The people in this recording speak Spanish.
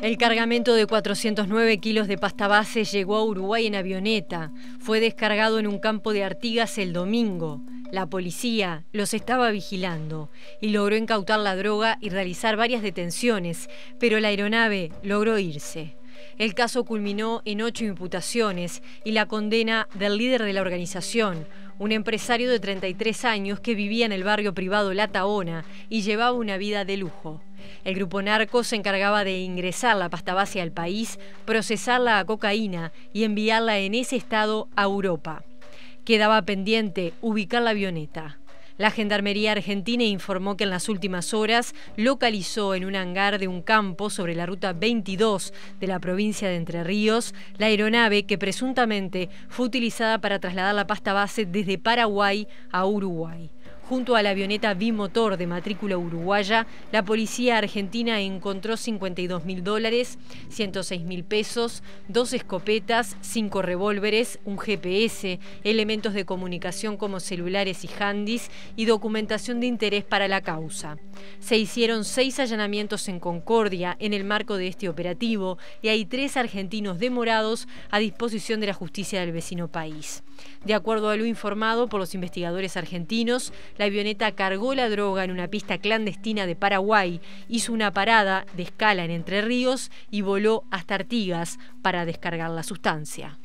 El cargamento de 409 kilos de pasta base llegó a Uruguay en avioneta. Fue descargado en un campo de Artigas el domingo. La policía los estaba vigilando y logró incautar la droga y realizar varias detenciones, pero la aeronave logró irse. El caso culminó en ocho imputaciones y la condena del líder de la organización, un empresario de 33 años que vivía en el barrio privado La y llevaba una vida de lujo. El grupo narco se encargaba de ingresar la pasta base al país, procesarla a cocaína y enviarla en ese estado a Europa. Quedaba pendiente ubicar la avioneta. La Gendarmería Argentina informó que en las últimas horas localizó en un hangar de un campo sobre la ruta 22 de la provincia de Entre Ríos la aeronave que presuntamente fue utilizada para trasladar la pasta base desde Paraguay a Uruguay. Junto a la avioneta bimotor de matrícula uruguaya, la policía argentina encontró 52 mil dólares, 106 mil pesos, dos escopetas, cinco revólveres, un GPS, elementos de comunicación como celulares y handys y documentación de interés para la causa. Se hicieron seis allanamientos en Concordia en el marco de este operativo y hay tres argentinos demorados a disposición de la justicia del vecino país. De acuerdo a lo informado por los investigadores argentinos, la avioneta cargó la droga en una pista clandestina de Paraguay, hizo una parada de escala en Entre Ríos y voló hasta Artigas para descargar la sustancia.